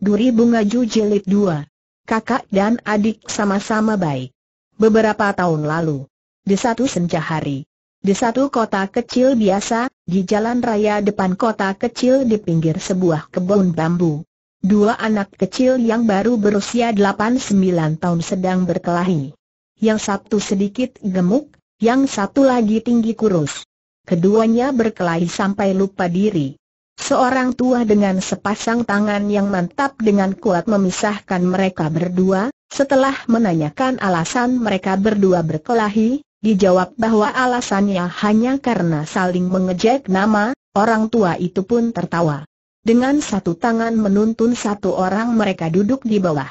Duri Bunga Ju dua, 2. Kakak dan adik sama-sama baik. Beberapa tahun lalu, di satu senja hari, di satu kota kecil biasa, di jalan raya depan kota kecil di pinggir sebuah kebun bambu, dua anak kecil yang baru berusia 8-9 tahun sedang berkelahi. Yang satu sedikit gemuk, yang satu lagi tinggi kurus. Keduanya berkelahi sampai lupa diri. Seorang tua dengan sepasang tangan yang mantap dengan kuat memisahkan mereka berdua, setelah menanyakan alasan mereka berdua berkelahi, dijawab bahwa alasannya hanya karena saling mengejek nama, orang tua itu pun tertawa. Dengan satu tangan menuntun satu orang mereka duduk di bawah.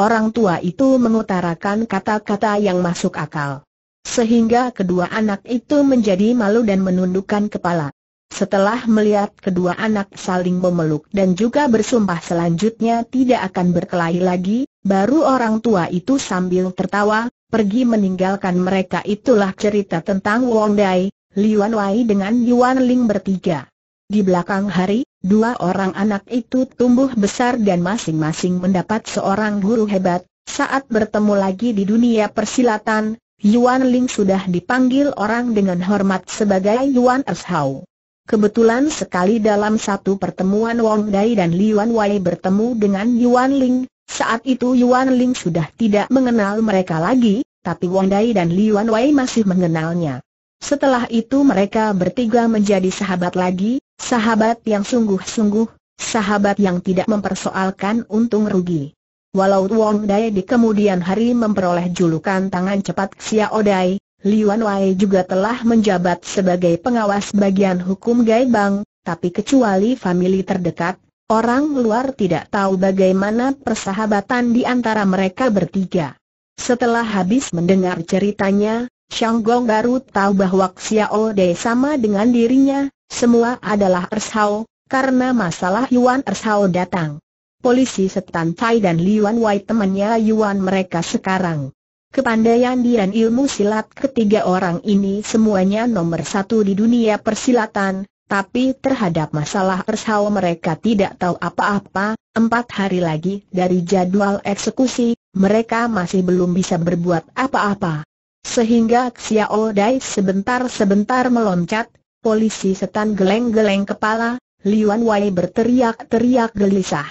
Orang tua itu mengutarakan kata-kata yang masuk akal. Sehingga kedua anak itu menjadi malu dan menundukkan kepala. Setelah melihat kedua anak saling memeluk dan juga bersumpah selanjutnya tidak akan berkelahi lagi, baru orang tua itu sambil tertawa, pergi meninggalkan mereka itulah cerita tentang Wong Dai, Liuan Wai dengan Yuan Ling bertiga. Di belakang hari, dua orang anak itu tumbuh besar dan masing-masing mendapat seorang guru hebat, saat bertemu lagi di dunia persilatan, Yuan Ling sudah dipanggil orang dengan hormat sebagai Yuan Eshao. Kebetulan sekali dalam satu pertemuan Wong Dai dan Liuan Wei bertemu dengan Yuan Ling, saat itu Yuan Ling sudah tidak mengenal mereka lagi, tapi Wong Dai dan Liuan Wei masih mengenalnya. Setelah itu mereka bertiga menjadi sahabat lagi, sahabat yang sungguh-sungguh, sahabat yang tidak mempersoalkan untung rugi. Walau Wong Dai di kemudian hari memperoleh julukan tangan cepat Xiao Dai, Liuan Wei juga telah menjabat sebagai pengawas bagian hukum Gai Bang, tapi kecuali famili terdekat, orang luar tidak tahu bagaimana persahabatan di antara mereka bertiga. Setelah habis mendengar ceritanya, Xiang Gong baru tahu bahwa Xiao De sama dengan dirinya, semua adalah Ershao, karena masalah Yuan Ershao datang. Polisi setan Tai dan Liuan Wei temannya Yuan mereka sekarang. Kepandaian dan ilmu silat ketiga orang ini semuanya nomor satu di dunia persilatan, tapi terhadap masalah persau mereka tidak tahu apa-apa, empat hari lagi dari jadwal eksekusi, mereka masih belum bisa berbuat apa-apa. Sehingga Xiao Dai sebentar-sebentar meloncat, polisi setan geleng-geleng kepala, Liuan Wei berteriak-teriak gelisah.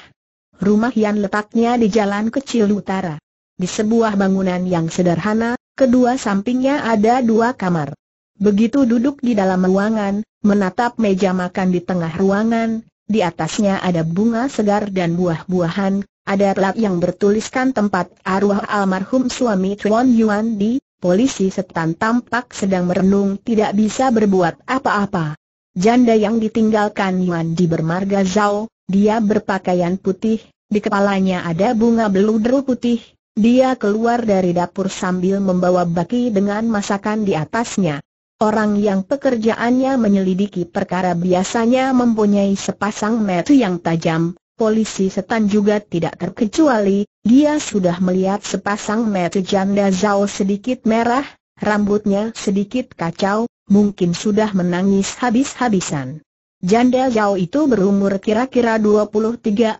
Rumah yang letaknya di jalan kecil utara di sebuah bangunan yang sederhana, kedua sampingnya ada dua kamar. Begitu duduk di dalam ruangan, menatap meja makan di tengah ruangan, di atasnya ada bunga segar dan buah-buahan, ada lap yang bertuliskan tempat arwah almarhum suami Tuan Yuan di, polisi setan tampak sedang merenung tidak bisa berbuat apa-apa. Janda yang ditinggalkan Yuan di bermarga Zhao, dia berpakaian putih, di kepalanya ada bunga beludru putih, dia keluar dari dapur sambil membawa baki dengan masakan di atasnya. Orang yang pekerjaannya menyelidiki perkara biasanya mempunyai sepasang mata yang tajam, polisi setan juga tidak terkecuali, dia sudah melihat sepasang mata janda Zhao sedikit merah, rambutnya sedikit kacau, mungkin sudah menangis habis-habisan. Janda Zhao itu berumur kira-kira 23-4,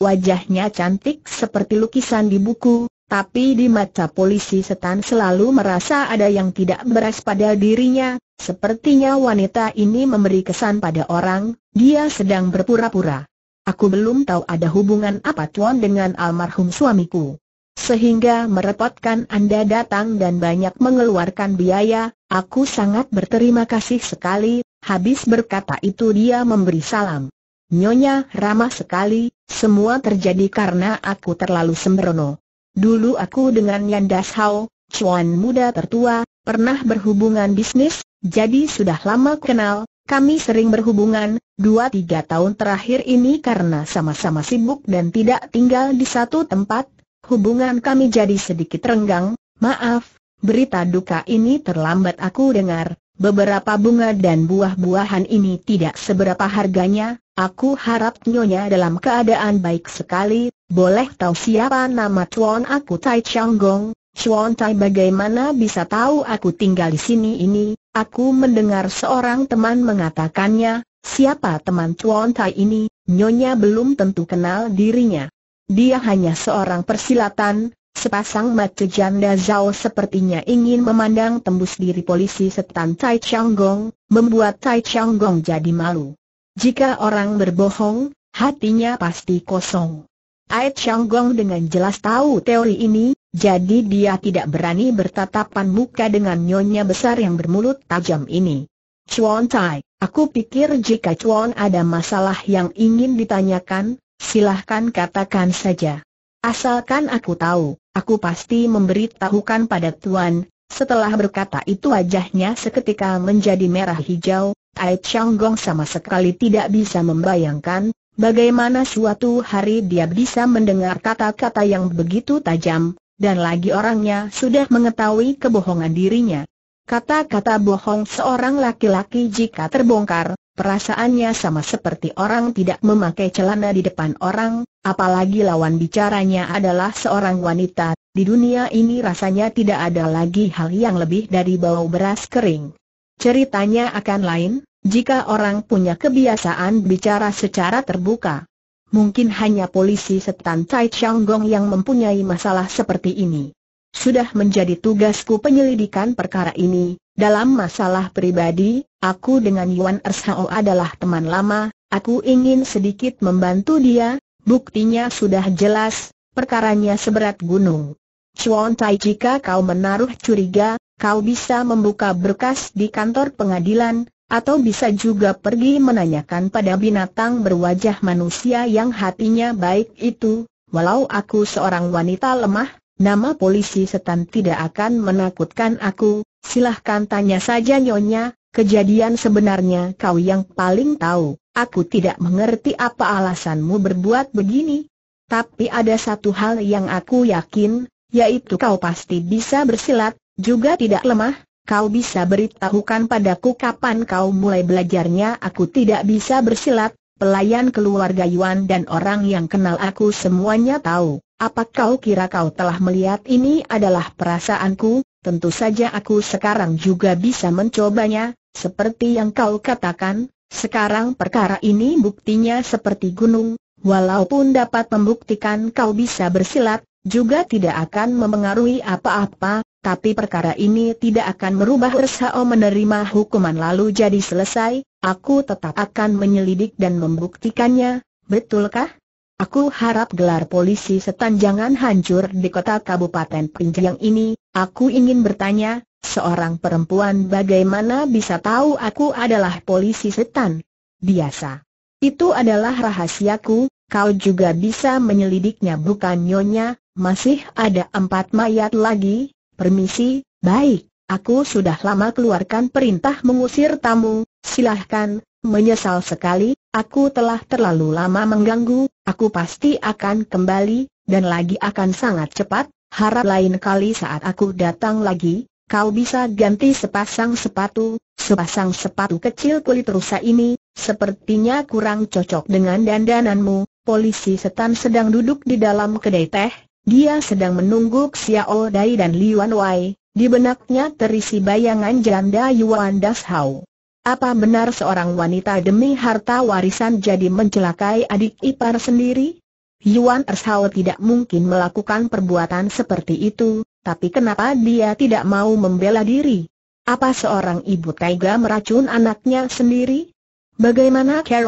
Wajahnya cantik seperti lukisan di buku, tapi di mata polisi setan selalu merasa ada yang tidak beres pada dirinya, sepertinya wanita ini memberi kesan pada orang, dia sedang berpura-pura. Aku belum tahu ada hubungan apa tuan dengan almarhum suamiku. Sehingga merepotkan Anda datang dan banyak mengeluarkan biaya, aku sangat berterima kasih sekali, habis berkata itu dia memberi salam. Nyonya ramah sekali, semua terjadi karena aku terlalu sembrono. Dulu aku dengan Yan Dashao, cuan muda tertua, pernah berhubungan bisnis, jadi sudah lama kenal, kami sering berhubungan, dua tiga tahun terakhir ini karena sama-sama sibuk dan tidak tinggal di satu tempat, hubungan kami jadi sedikit renggang, maaf, berita duka ini terlambat aku dengar, Beberapa bunga dan buah-buahan ini tidak seberapa harganya, aku harap nyonya dalam keadaan baik sekali, boleh tahu siapa nama Chuan? aku Tai Chang Gong? Chuan Tai bagaimana bisa tahu aku tinggal di sini ini? Aku mendengar seorang teman mengatakannya, siapa teman Chuan Tai ini? Nyonya belum tentu kenal dirinya. Dia hanya seorang persilatan, Sepasang mata janda Zhao sepertinya ingin memandang tembus diri polisi setan Tai Chiang Gong, membuat Tai Chiang Gong jadi malu. Jika orang berbohong, hatinya pasti kosong. Ai Chiang Gong dengan jelas tahu teori ini, jadi dia tidak berani bertatapan muka dengan nyonya besar yang bermulut tajam ini. Chuan Tai, aku pikir jika Chuan ada masalah yang ingin ditanyakan, silahkan katakan saja. Asalkan aku tahu aku pasti memberitahukan pada Tuan. Setelah berkata itu wajahnya seketika menjadi merah hijau, Tai Chang Gong sama sekali tidak bisa membayangkan, bagaimana suatu hari dia bisa mendengar kata-kata yang begitu tajam, dan lagi orangnya sudah mengetahui kebohongan dirinya. Kata-kata bohong seorang laki-laki jika terbongkar, Perasaannya sama seperti orang tidak memakai celana di depan orang, apalagi lawan bicaranya adalah seorang wanita. Di dunia ini rasanya tidak ada lagi hal yang lebih dari bau beras kering. Ceritanya akan lain, jika orang punya kebiasaan bicara secara terbuka. Mungkin hanya polisi setan Tai Chiang Gong yang mempunyai masalah seperti ini. Sudah menjadi tugasku penyelidikan perkara ini, dalam masalah pribadi, aku dengan Yuan Ershao adalah teman lama, aku ingin sedikit membantu dia, buktinya sudah jelas, perkaranya seberat gunung. Chuan Tai jika kau menaruh curiga, kau bisa membuka berkas di kantor pengadilan, atau bisa juga pergi menanyakan pada binatang berwajah manusia yang hatinya baik itu, walau aku seorang wanita lemah, Nama polisi setan tidak akan menakutkan aku, silahkan tanya saja nyonya, kejadian sebenarnya kau yang paling tahu, aku tidak mengerti apa alasanmu berbuat begini. Tapi ada satu hal yang aku yakin, yaitu kau pasti bisa bersilat, juga tidak lemah, kau bisa beritahukan padaku kapan kau mulai belajarnya aku tidak bisa bersilat, pelayan keluarga Yuan dan orang yang kenal aku semuanya tahu. Apa kau kira kau telah melihat ini adalah perasaanku? Tentu saja aku sekarang juga bisa mencobanya, seperti yang kau katakan, sekarang perkara ini buktinya seperti gunung, walaupun dapat membuktikan kau bisa bersilat, juga tidak akan memengaruhi apa-apa, tapi perkara ini tidak akan merubah Reshao menerima hukuman lalu jadi selesai, aku tetap akan menyelidik dan membuktikannya, betulkah? Aku harap gelar polisi setan jangan hancur di kota Kabupaten Pinjang ini, aku ingin bertanya, seorang perempuan bagaimana bisa tahu aku adalah polisi setan? Biasa. Itu adalah rahasiaku, kau juga bisa menyelidiknya bukan nyonya, masih ada empat mayat lagi, Permisi, baik, aku sudah lama keluarkan perintah mengusir tamu, silahkan, menyesal sekali, aku telah terlalu lama mengganggu, aku pasti akan kembali, dan lagi akan sangat cepat, harap lain kali saat aku datang lagi, kau bisa ganti sepasang sepatu, sepasang sepatu kecil kulit rusa ini, sepertinya kurang cocok dengan dandananmu, polisi setan sedang duduk di dalam kedai teh, dia sedang menunggu Xiao Dai dan Liuan Wei, di benaknya terisi bayangan janda Yuan Das Hao. Apa benar seorang wanita demi harta warisan jadi mencelakai adik ipar sendiri? Yuan Ershao tidak mungkin melakukan perbuatan seperti itu, tapi kenapa dia tidak mau membela diri? Apa seorang ibu tega meracun anaknya sendiri? Bagaimana care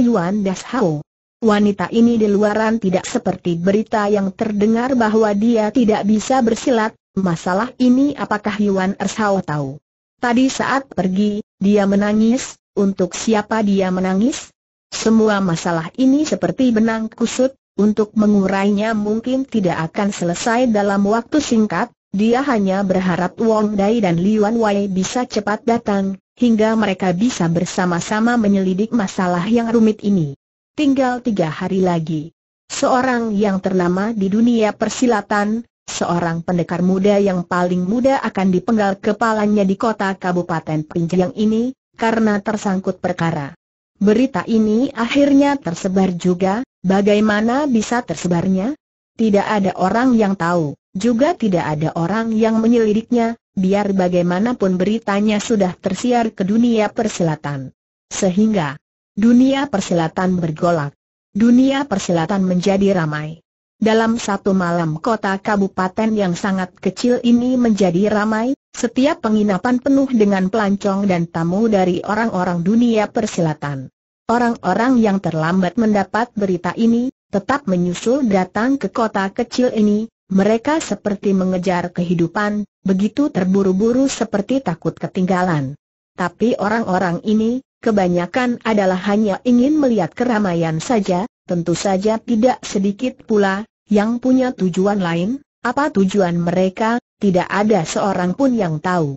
Yuan Das Hao? wanita ini di luaran tidak seperti berita yang terdengar bahwa dia tidak bisa bersilat, masalah ini apakah Yuan Ershao tahu? Tadi saat pergi, dia menangis, untuk siapa dia menangis? Semua masalah ini seperti benang kusut, untuk mengurainya mungkin tidak akan selesai dalam waktu singkat, dia hanya berharap Wong Dai dan Liwan Wei bisa cepat datang, hingga mereka bisa bersama-sama menyelidik masalah yang rumit ini tinggal tiga hari lagi. Seorang yang ternama di dunia persilatan, seorang pendekar muda yang paling muda akan dipenggal kepalanya di kota Kabupaten Pinjang ini, karena tersangkut perkara. Berita ini akhirnya tersebar juga, bagaimana bisa tersebarnya? Tidak ada orang yang tahu, juga tidak ada orang yang menyelidiknya, biar bagaimanapun beritanya sudah tersiar ke dunia persilatan. Sehingga, Dunia persilatan bergolak. Dunia persilatan menjadi ramai. Dalam satu malam kota kabupaten yang sangat kecil ini menjadi ramai, setiap penginapan penuh dengan pelancong dan tamu dari orang-orang dunia persilatan. Orang-orang yang terlambat mendapat berita ini, tetap menyusul datang ke kota kecil ini, mereka seperti mengejar kehidupan, begitu terburu-buru seperti takut ketinggalan. Tapi orang-orang ini, kebanyakan adalah hanya ingin melihat keramaian saja, tentu saja tidak sedikit pula, yang punya tujuan lain, apa tujuan mereka, tidak ada seorang pun yang tahu.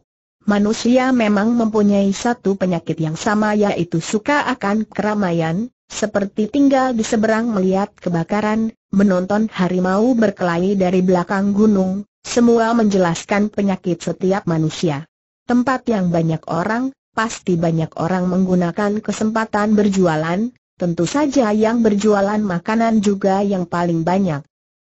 Manusia memang mempunyai satu penyakit yang sama yaitu suka akan keramaian, seperti tinggal di seberang melihat kebakaran, menonton harimau berkelahi dari belakang gunung, semua menjelaskan penyakit setiap manusia. Tempat yang banyak orang, pasti banyak orang menggunakan kesempatan berjualan, tentu saja yang berjualan makanan juga yang paling banyak.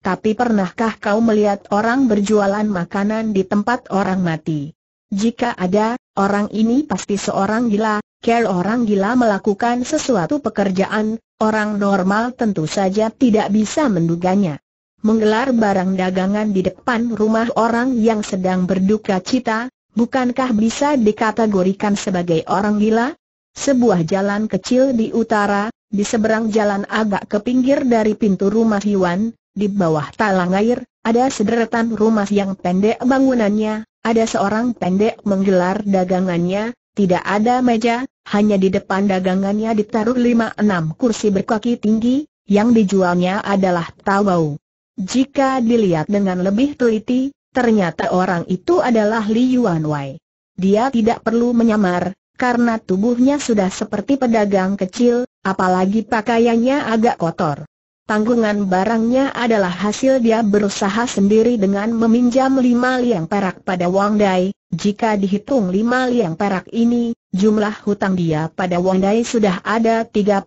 Tapi pernahkah kau melihat orang berjualan makanan di tempat orang mati? Jika ada, orang ini pasti seorang gila, care orang gila melakukan sesuatu pekerjaan, orang normal tentu saja tidak bisa menduganya. Menggelar barang dagangan di depan rumah orang yang sedang berduka cita, bukankah bisa dikategorikan sebagai orang gila? Sebuah jalan kecil di utara, di seberang jalan agak ke pinggir dari pintu rumah Yuan, di bawah talang air, ada sederetan rumah yang pendek bangunannya, ada seorang pendek menggelar dagangannya, tidak ada meja, hanya di depan dagangannya ditaruh lima enam kursi berkaki tinggi, yang dijualnya adalah tawau. Jika dilihat dengan lebih teliti, Ternyata orang itu adalah Li Yuan Wei. Dia tidak perlu menyamar, karena tubuhnya sudah seperti pedagang kecil, apalagi pakaiannya agak kotor. Tanggungan barangnya adalah hasil dia berusaha sendiri dengan meminjam lima liang perak pada Wang Dai. Jika dihitung lima liang perak ini, jumlah hutang dia pada Wang Dai sudah ada 38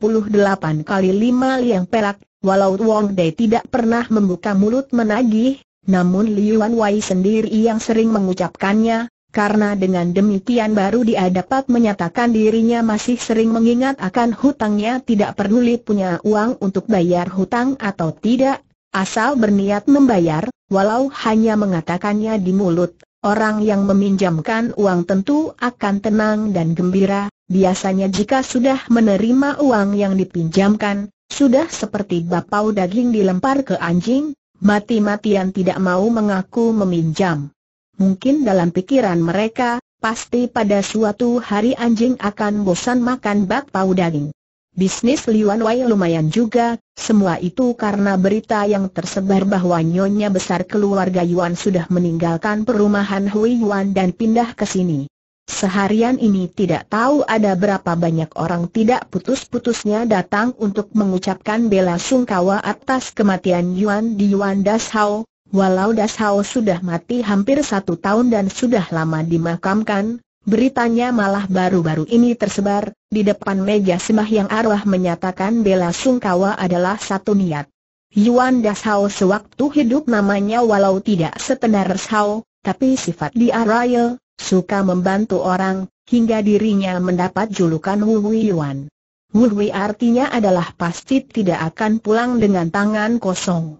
kali lima liang perak Walau Wang Dai tidak pernah membuka mulut menagih, namun Liuan Wei sendiri yang sering mengucapkannya, karena dengan demikian baru dia dapat menyatakan dirinya masih sering mengingat akan hutangnya tidak peduli punya uang untuk bayar hutang atau tidak, asal berniat membayar, walau hanya mengatakannya di mulut. Orang yang meminjamkan uang tentu akan tenang dan gembira, biasanya jika sudah menerima uang yang dipinjamkan, sudah seperti bapau daging dilempar ke anjing, mati-matian tidak mau mengaku meminjam. Mungkin dalam pikiran mereka, pasti pada suatu hari anjing akan bosan makan bakpao daging. Bisnis Liuan Wai lumayan juga, semua itu karena berita yang tersebar bahwa nyonya besar keluarga Yuan sudah meninggalkan perumahan Hui Yuan dan pindah ke sini. Seharian ini tidak tahu ada berapa banyak orang tidak putus-putusnya datang untuk mengucapkan bela sungkawa atas kematian Yuan di Yuan Dashao, walau Dashao sudah mati hampir satu tahun dan sudah lama dimakamkan, beritanya malah baru-baru ini tersebar, di depan meja sembah yang arwah menyatakan bela sungkawa adalah satu niat. Yuan Dashao sewaktu hidup namanya walau tidak setenar Dashao, tapi sifat dia royal, suka membantu orang, hingga dirinya mendapat julukan Wu Yuan. Wu Hui artinya adalah pasti tidak akan pulang dengan tangan kosong.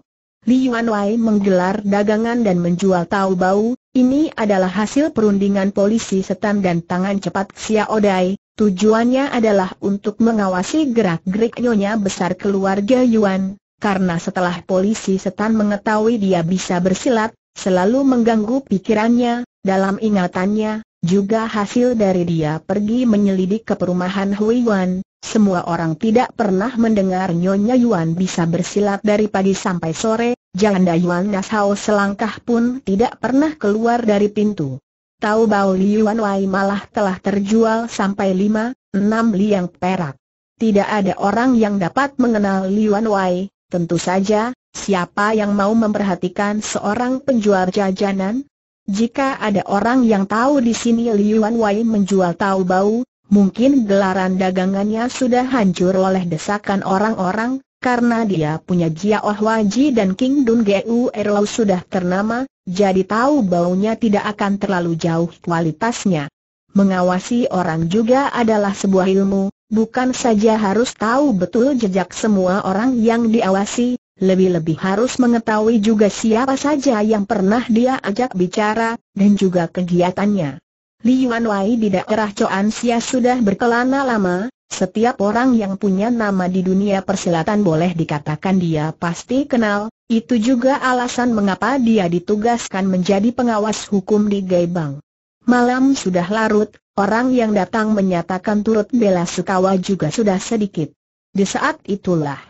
Li Yuan Wei menggelar dagangan dan menjual tahu bau, ini adalah hasil perundingan polisi setan dan tangan cepat Xiao Odai, tujuannya adalah untuk mengawasi gerak-gerik nyonya besar keluarga Yuan, karena setelah polisi setan mengetahui dia bisa bersilat, selalu mengganggu pikirannya, dalam ingatannya, juga hasil dari dia pergi menyelidik ke perumahan Hui Wan, semua orang tidak pernah mendengar Nyonya Yuan bisa bersilat dari pagi sampai sore, Janda Yuan Nasao selangkah pun tidak pernah keluar dari pintu. Tahu bau Yuan Wai malah telah terjual sampai lima, enam liang perak. Tidak ada orang yang dapat mengenal Yuan Wai, tentu saja, siapa yang mau memperhatikan seorang penjual jajanan, jika ada orang yang tahu di sini Liuan Wei menjual tahu bau, mungkin gelaran dagangannya sudah hancur oleh desakan orang-orang, karena dia punya Oh Waji dan King Dun Gu Erlau sudah ternama, jadi tahu baunya tidak akan terlalu jauh kualitasnya. Mengawasi orang juga adalah sebuah ilmu, bukan saja harus tahu betul jejak semua orang yang diawasi, lebih-lebih harus mengetahui juga siapa saja yang pernah dia ajak bicara, dan juga kegiatannya. Li Yuan Wai di daerah Coan Sia sudah berkelana lama, setiap orang yang punya nama di dunia persilatan boleh dikatakan dia pasti kenal, itu juga alasan mengapa dia ditugaskan menjadi pengawas hukum di Gaibang. Malam sudah larut, orang yang datang menyatakan turut bela Sukawa juga sudah sedikit. Di saat itulah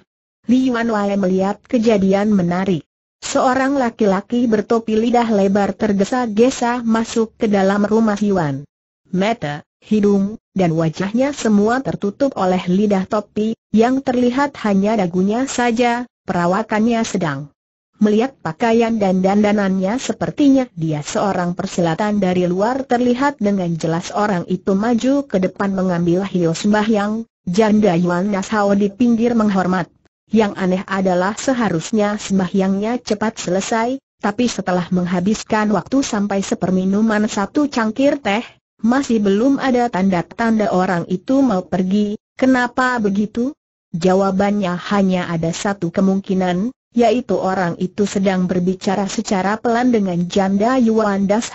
Li Yuan Wai melihat kejadian menarik. Seorang laki-laki bertopi lidah lebar tergesa-gesa masuk ke dalam rumah Yuan. Mata, hidung, dan wajahnya semua tertutup oleh lidah topi, yang terlihat hanya dagunya saja, perawakannya sedang. Melihat pakaian dan dandanannya sepertinya dia seorang persilatan dari luar terlihat dengan jelas orang itu maju ke depan mengambil hiu sembahyang, janda Yuan Nasao di pinggir menghormat. Yang aneh adalah seharusnya sembahyangnya cepat selesai, tapi setelah menghabiskan waktu sampai seperminuman satu cangkir teh, masih belum ada tanda-tanda orang itu mau pergi, kenapa begitu? Jawabannya hanya ada satu kemungkinan, yaitu orang itu sedang berbicara secara pelan dengan janda Yuan Das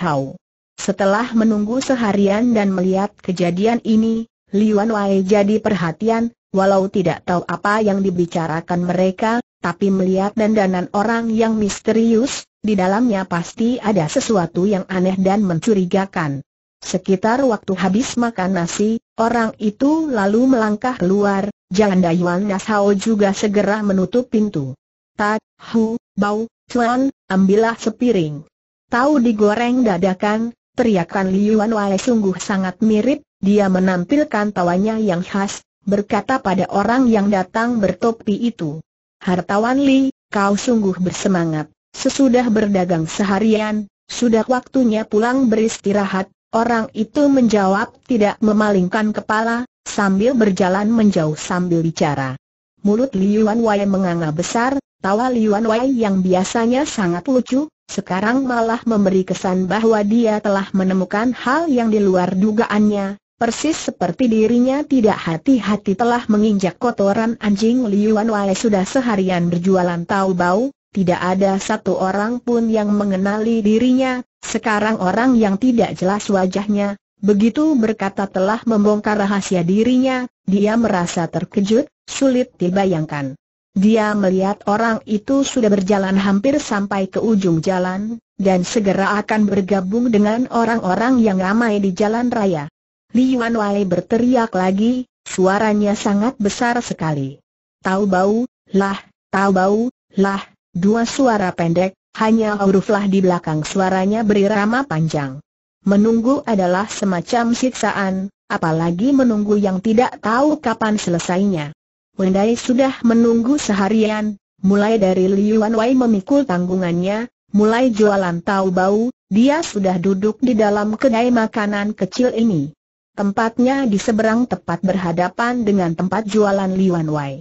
Setelah menunggu seharian dan melihat kejadian ini, Liuan Wei jadi perhatian, Walau tidak tahu apa yang dibicarakan mereka, tapi melihat dandanan orang yang misterius, di dalamnya pasti ada sesuatu yang aneh dan mencurigakan. Sekitar waktu habis makan nasi, orang itu lalu melangkah keluar, Jangan Dayuan Nasao juga segera menutup pintu. Tak, hu, bau, cuan, ambillah sepiring. Tahu digoreng dadakan, teriakan Liuan Wale sungguh sangat mirip, dia menampilkan tawanya yang khas, berkata pada orang yang datang bertopi itu. Hartawan Li, kau sungguh bersemangat, sesudah berdagang seharian, sudah waktunya pulang beristirahat, orang itu menjawab tidak memalingkan kepala, sambil berjalan menjauh sambil bicara. Mulut Liuan Wei menganga besar, tawa Liuan Wei yang biasanya sangat lucu, sekarang malah memberi kesan bahwa dia telah menemukan hal yang di luar dugaannya, Persis seperti dirinya tidak hati-hati telah menginjak kotoran anjing Liuan Wai sudah seharian berjualan tahu bau, tidak ada satu orang pun yang mengenali dirinya, sekarang orang yang tidak jelas wajahnya, begitu berkata telah membongkar rahasia dirinya, dia merasa terkejut, sulit dibayangkan. Dia melihat orang itu sudah berjalan hampir sampai ke ujung jalan, dan segera akan bergabung dengan orang-orang yang ramai di jalan raya. Li Yuan Wei berteriak lagi, suaranya sangat besar sekali. Tahu bau, lah, tau bau, lah, dua suara pendek, hanya huruf di belakang suaranya berirama panjang. Menunggu adalah semacam siksaan, apalagi menunggu yang tidak tahu kapan selesainya. Wendai sudah menunggu seharian, mulai dari Yuan Wei memikul tanggungannya, mulai jualan tau bau, dia sudah duduk di dalam kedai makanan kecil ini. Tempatnya di seberang tepat berhadapan dengan tempat jualan Liwan Wai.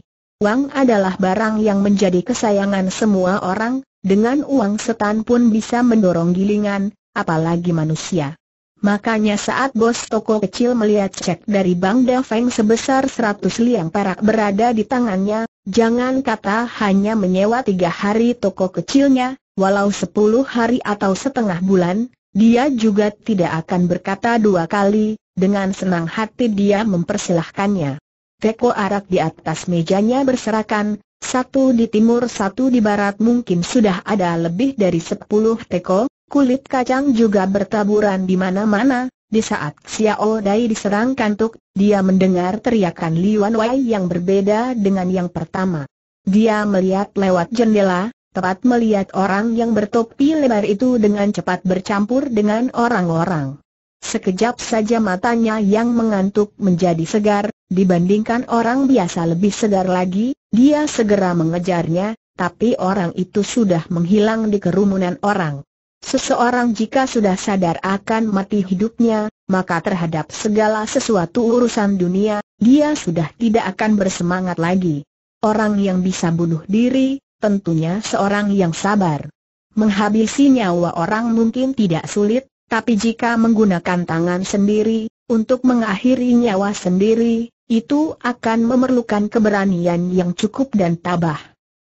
Uang adalah barang yang menjadi kesayangan semua orang, dengan uang setan pun bisa mendorong gilingan, apalagi manusia. Makanya saat bos toko kecil melihat cek dari Bang Feng sebesar 100 liang perak berada di tangannya, jangan kata hanya menyewa tiga hari toko kecilnya, walau sepuluh hari atau setengah bulan, dia juga tidak akan berkata dua kali, dengan senang hati dia mempersilahkannya. Teko arak di atas mejanya berserakan, satu di timur satu di barat mungkin sudah ada lebih dari sepuluh teko, kulit kacang juga bertaburan di mana-mana, di saat Xiao Dai diserang kantuk, dia mendengar teriakan Li Wan Wei yang berbeda dengan yang pertama. Dia melihat lewat jendela, tepat melihat orang yang bertopi lebar itu dengan cepat bercampur dengan orang-orang. Sekejap saja matanya yang mengantuk menjadi segar, dibandingkan orang biasa lebih segar lagi, dia segera mengejarnya, tapi orang itu sudah menghilang di kerumunan orang. Seseorang jika sudah sadar akan mati hidupnya, maka terhadap segala sesuatu urusan dunia, dia sudah tidak akan bersemangat lagi. Orang yang bisa bunuh diri, tentunya seorang yang sabar. Menghabisi nyawa orang mungkin tidak sulit, tapi jika menggunakan tangan sendiri, untuk mengakhiri nyawa sendiri, itu akan memerlukan keberanian yang cukup dan tabah.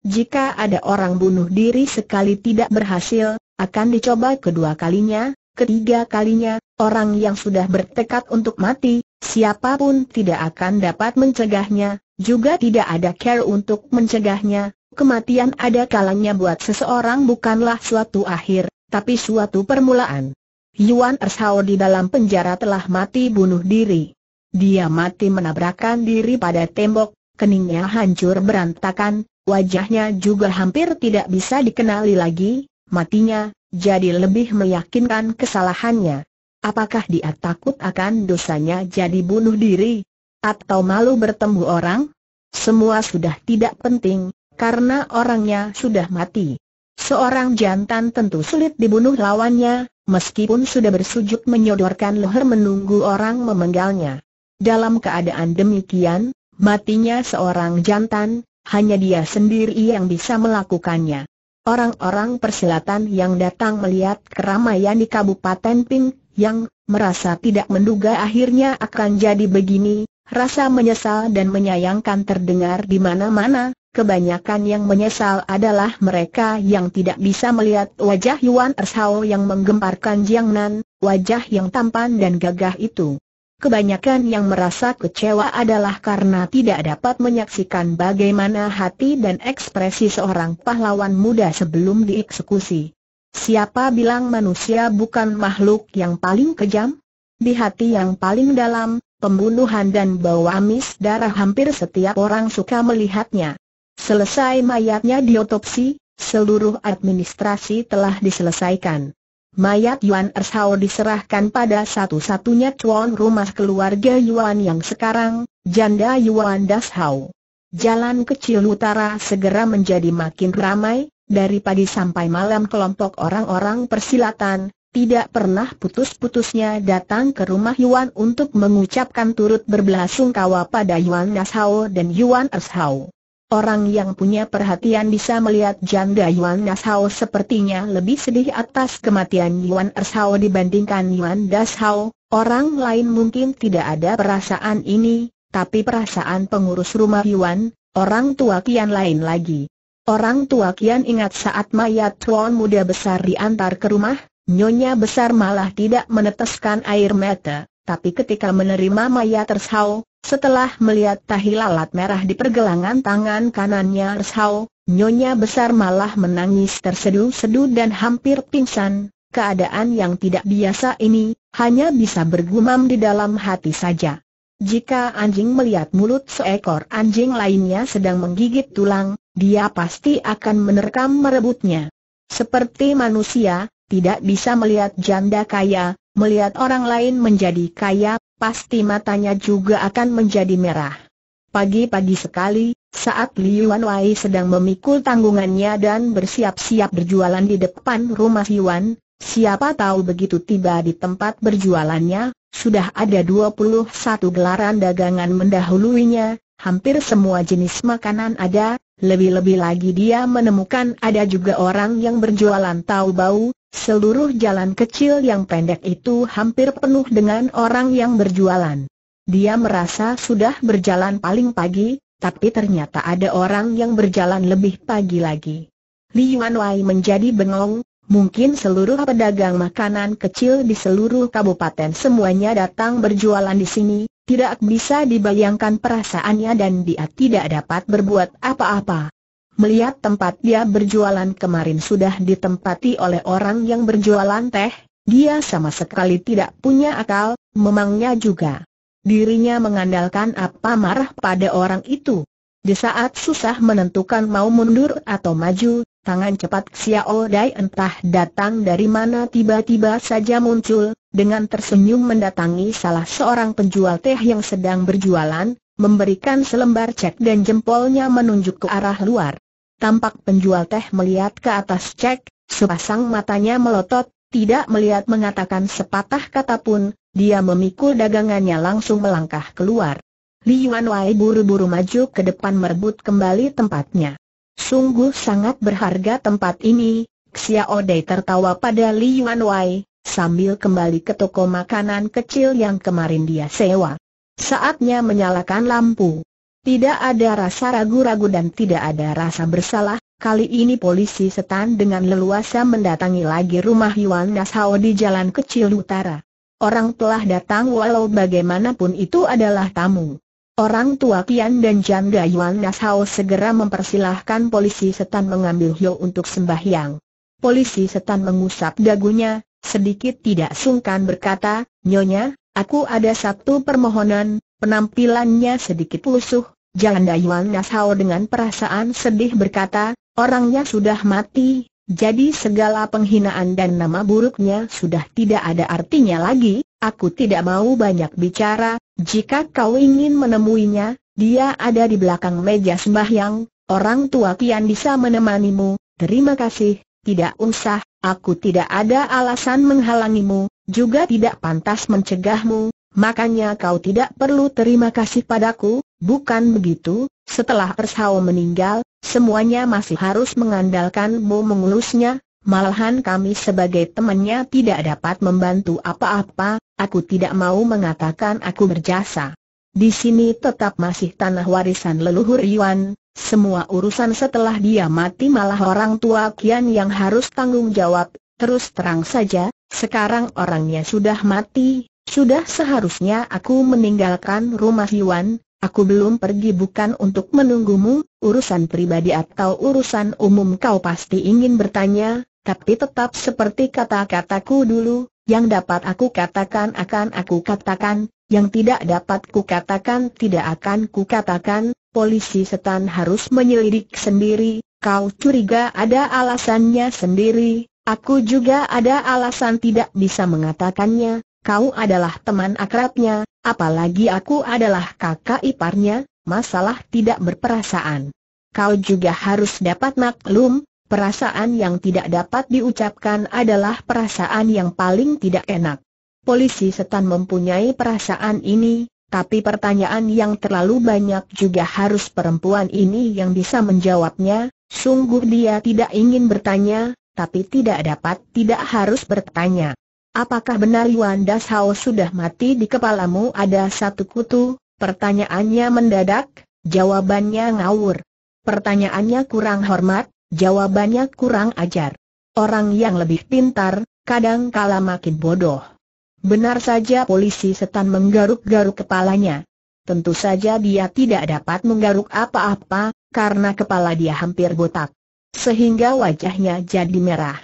Jika ada orang bunuh diri sekali tidak berhasil, akan dicoba kedua kalinya, ketiga kalinya, orang yang sudah bertekad untuk mati, siapapun tidak akan dapat mencegahnya, juga tidak ada care untuk mencegahnya, kematian ada kalanya buat seseorang bukanlah suatu akhir, tapi suatu permulaan. Yuan Ershao di dalam penjara telah mati bunuh diri. Dia mati menabrakkan diri pada tembok, keningnya hancur berantakan, wajahnya juga hampir tidak bisa dikenali lagi, matinya, jadi lebih meyakinkan kesalahannya. Apakah dia takut akan dosanya jadi bunuh diri? Atau malu bertemu orang? Semua sudah tidak penting, karena orangnya sudah mati. Seorang jantan tentu sulit dibunuh lawannya, meskipun sudah bersujud menyodorkan leher menunggu orang memenggalnya. Dalam keadaan demikian, matinya seorang jantan, hanya dia sendiri yang bisa melakukannya. Orang-orang persilatan yang datang melihat keramaian di Kabupaten Ping, yang merasa tidak menduga akhirnya akan jadi begini, rasa menyesal dan menyayangkan terdengar di mana-mana, Kebanyakan yang menyesal adalah mereka yang tidak bisa melihat wajah Yuan Ershao yang menggemparkan Jiang Nan, wajah yang tampan dan gagah itu. Kebanyakan yang merasa kecewa adalah karena tidak dapat menyaksikan bagaimana hati dan ekspresi seorang pahlawan muda sebelum dieksekusi. Siapa bilang manusia bukan makhluk yang paling kejam? Di hati yang paling dalam, pembunuhan dan bau amis darah hampir setiap orang suka melihatnya. Selesai mayatnya diotopsi, seluruh administrasi telah diselesaikan. Mayat Yuan Ershao diserahkan pada satu-satunya cuan rumah keluarga Yuan yang sekarang, janda Yuan Dashao. Jalan kecil utara segera menjadi makin ramai, dari pagi sampai malam kelompok orang-orang persilatan, tidak pernah putus-putusnya datang ke rumah Yuan untuk mengucapkan turut berbelasungkawa pada Yuan Dashao dan Yuan Ershao. Orang yang punya perhatian bisa melihat janda Yuan Dashao sepertinya lebih sedih atas kematian Yuan Ershao dibandingkan Yuan Dashao. Orang lain mungkin tidak ada perasaan ini, tapi perasaan pengurus rumah Yuan, orang tua kian lain lagi. Orang tua kian ingat saat mayat tuan muda besar diantar ke rumah, nyonya besar malah tidak meneteskan air mata, tapi ketika menerima mayat Ershao, setelah melihat tahi lalat merah di pergelangan tangan kanannya Rshao, nyonya besar malah menangis tersedu-sedu dan hampir pingsan. Keadaan yang tidak biasa ini, hanya bisa bergumam di dalam hati saja. Jika anjing melihat mulut seekor anjing lainnya sedang menggigit tulang, dia pasti akan menerkam merebutnya. Seperti manusia, tidak bisa melihat janda kaya, melihat orang lain menjadi kaya, pasti matanya juga akan menjadi merah. Pagi-pagi sekali, saat Liuan Wai sedang memikul tanggungannya dan bersiap-siap berjualan di depan rumah Yuan, siapa tahu begitu tiba di tempat berjualannya, sudah ada 21 gelaran dagangan mendahuluinya, hampir semua jenis makanan ada, lebih-lebih lagi dia menemukan ada juga orang yang berjualan tahu bau, seluruh jalan kecil yang pendek itu hampir penuh dengan orang yang berjualan. Dia merasa sudah berjalan paling pagi, tapi ternyata ada orang yang berjalan lebih pagi lagi. Li Yuanwei menjadi bengong, mungkin seluruh pedagang makanan kecil di seluruh kabupaten semuanya datang berjualan di sini, tidak bisa dibayangkan perasaannya dan dia tidak dapat berbuat apa-apa. Melihat tempat dia berjualan kemarin sudah ditempati oleh orang yang berjualan teh, dia sama sekali tidak punya akal, memangnya juga. Dirinya mengandalkan apa marah pada orang itu. Di saat susah menentukan mau mundur atau maju, Tangan cepat Xiao Dai entah datang dari mana tiba-tiba saja muncul, dengan tersenyum mendatangi salah seorang penjual teh yang sedang berjualan, memberikan selembar cek dan jempolnya menunjuk ke arah luar. Tampak penjual teh melihat ke atas cek, sepasang matanya melotot, tidak melihat mengatakan sepatah kata pun, dia memikul dagangannya langsung melangkah keluar. Li Yuan Wai buru-buru maju ke depan merebut kembali tempatnya. Sungguh sangat berharga tempat ini, Xiao Dei tertawa pada Li Yuan Wei, sambil kembali ke toko makanan kecil yang kemarin dia sewa. Saatnya menyalakan lampu. Tidak ada rasa ragu-ragu dan tidak ada rasa bersalah, kali ini polisi setan dengan leluasa mendatangi lagi rumah Yuan Nashao di jalan kecil utara. Orang telah datang walau bagaimanapun itu adalah tamu. Orang tua pian dan janda Yuan Nashao segera mempersilahkan polisi setan mengambil Hyo untuk sembahyang. Polisi setan mengusap dagunya, sedikit tidak sungkan berkata, Nyonya, aku ada satu permohonan, penampilannya sedikit lusuh, Janda Yuan Nashao dengan perasaan sedih berkata, orangnya sudah mati, jadi segala penghinaan dan nama buruknya sudah tidak ada artinya lagi, aku tidak mau banyak bicara, jika kau ingin menemuinya, dia ada di belakang meja sembahyang, orang tua Kian bisa menemanimu, terima kasih, tidak usah, aku tidak ada alasan menghalangimu, juga tidak pantas mencegahmu, makanya kau tidak perlu terima kasih padaku, bukan begitu? Setelah Ershao meninggal, semuanya masih harus mengandalkanmu mengurusnya, Malahan kami sebagai temannya tidak dapat membantu apa-apa, aku tidak mau mengatakan aku berjasa. Di sini tetap masih tanah warisan leluhur Yuan, semua urusan setelah dia mati malah orang tua Kian yang harus tanggung jawab, terus terang saja, sekarang orangnya sudah mati, sudah seharusnya aku meninggalkan rumah Yuan, aku belum pergi bukan untuk menunggumu, urusan pribadi atau urusan umum kau pasti ingin bertanya, tapi tetap seperti kata-kataku dulu, yang dapat aku katakan akan aku katakan, yang tidak dapat ku katakan tidak akan ku katakan. polisi setan harus menyelidik sendiri, kau curiga ada alasannya sendiri, aku juga ada alasan tidak bisa mengatakannya, kau adalah teman akrabnya, apalagi aku adalah kakak iparnya, masalah tidak berperasaan. Kau juga harus dapat maklum, Perasaan yang tidak dapat diucapkan adalah perasaan yang paling tidak enak. Polisi setan mempunyai perasaan ini, tapi pertanyaan yang terlalu banyak juga harus perempuan ini yang bisa menjawabnya, sungguh dia tidak ingin bertanya, tapi tidak dapat tidak harus bertanya. Apakah benar Yuan Das sudah mati di kepalamu ada satu kutu? Pertanyaannya mendadak, jawabannya ngawur. Pertanyaannya kurang hormat, Jawabannya kurang ajar. Orang yang lebih pintar, kadang kala makin bodoh. Benar saja polisi setan menggaruk-garuk kepalanya. Tentu saja dia tidak dapat menggaruk apa-apa, karena kepala dia hampir botak. Sehingga wajahnya jadi merah.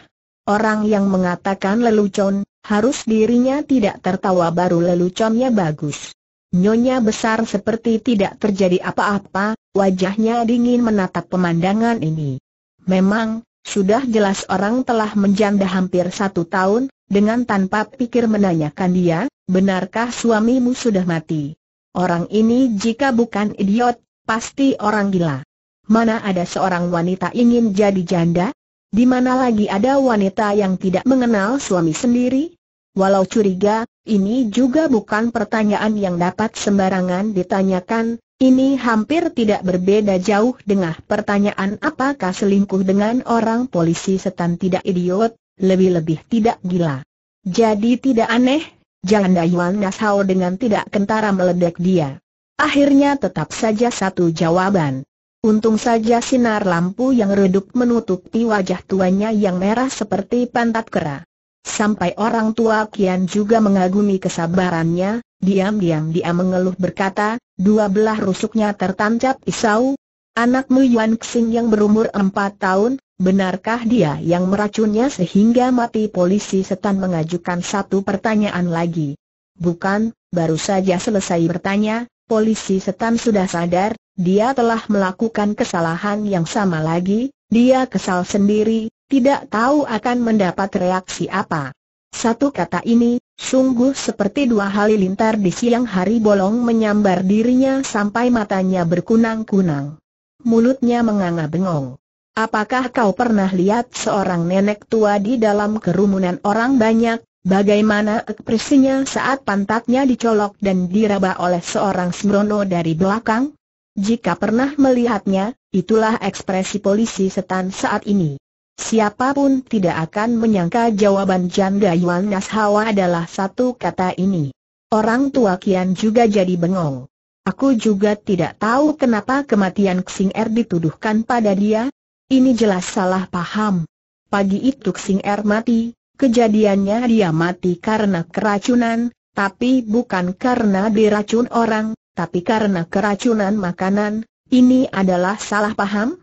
Orang yang mengatakan lelucon, harus dirinya tidak tertawa baru leluconnya bagus. Nyonya besar seperti tidak terjadi apa-apa, wajahnya dingin menatap pemandangan ini. Memang, sudah jelas orang telah menjanda hampir satu tahun, dengan tanpa pikir menanyakan dia, benarkah suamimu sudah mati? Orang ini jika bukan idiot, pasti orang gila. Mana ada seorang wanita ingin jadi janda? Di mana lagi ada wanita yang tidak mengenal suami sendiri? Walau curiga, ini juga bukan pertanyaan yang dapat sembarangan ditanyakan, ini hampir tidak berbeda jauh dengan pertanyaan apakah selingkuh dengan orang polisi setan tidak idiot, lebih-lebih tidak gila. Jadi tidak aneh, jangan Dayuan nasau dengan tidak kentara meledak dia. Akhirnya tetap saja satu jawaban. Untung saja sinar lampu yang redup menutupi wajah tuanya yang merah seperti pantat kera. Sampai orang tua Kian juga mengagumi kesabarannya, Diam-diam dia mengeluh berkata, dua belah rusuknya tertancap pisau. Anakmu Yuan Xing yang berumur empat tahun, benarkah dia yang meracunnya sehingga mati polisi setan mengajukan satu pertanyaan lagi. Bukan, baru saja selesai bertanya, polisi setan sudah sadar, dia telah melakukan kesalahan yang sama lagi, dia kesal sendiri, tidak tahu akan mendapat reaksi apa. Satu kata ini, sungguh seperti dua halilintar di siang hari bolong menyambar dirinya sampai matanya berkunang-kunang. Mulutnya menganga bengong. Apakah kau pernah lihat seorang nenek tua di dalam kerumunan orang banyak, bagaimana ekspresinya saat pantatnya dicolok dan diraba oleh seorang sembrono dari belakang? Jika pernah melihatnya, itulah ekspresi polisi setan saat ini. Siapapun tidak akan menyangka jawaban janda Yuan Nashawa adalah satu kata ini. Orang tua Kian juga jadi bengong. Aku juga tidak tahu kenapa kematian Xing Er dituduhkan pada dia. Ini jelas salah paham. Pagi itu Xing Er mati, kejadiannya dia mati karena keracunan, tapi bukan karena diracun orang, tapi karena keracunan makanan. Ini adalah salah paham?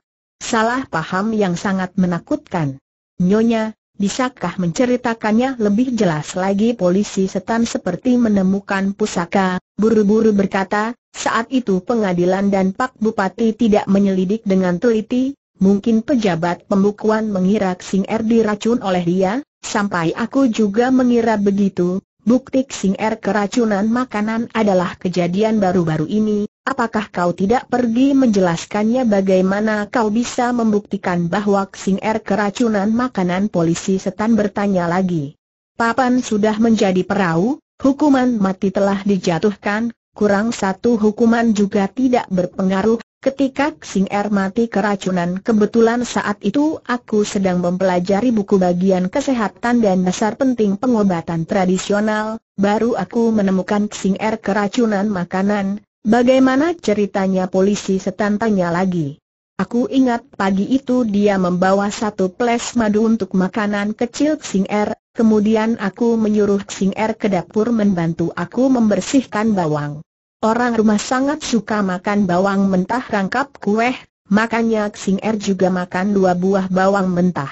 Salah paham yang sangat menakutkan. Nyonya, bisakah menceritakannya lebih jelas lagi polisi setan seperti menemukan pusaka, buru-buru berkata, saat itu pengadilan dan Pak Bupati tidak menyelidik dengan teliti, mungkin pejabat pembukuan mengira Sing Er diracun oleh dia, sampai aku juga mengira begitu, Bukti Sing Er keracunan makanan adalah kejadian baru-baru ini, Apakah kau tidak pergi menjelaskannya bagaimana kau bisa membuktikan bahwa Xing Er keracunan makanan polisi setan bertanya lagi. Papan sudah menjadi perahu, hukuman mati telah dijatuhkan, kurang satu hukuman juga tidak berpengaruh. Ketika Xing Er mati keracunan kebetulan saat itu aku sedang mempelajari buku bagian kesehatan dan dasar penting pengobatan tradisional, baru aku menemukan Xing Er keracunan makanan, Bagaimana ceritanya polisi setan tanya lagi. Aku ingat pagi itu dia membawa satu ples madu untuk makanan kecil Xing Er, kemudian aku menyuruh Xing Er ke dapur membantu aku membersihkan bawang. Orang rumah sangat suka makan bawang mentah rangkap kue, makanya Xing Er juga makan dua buah bawang mentah.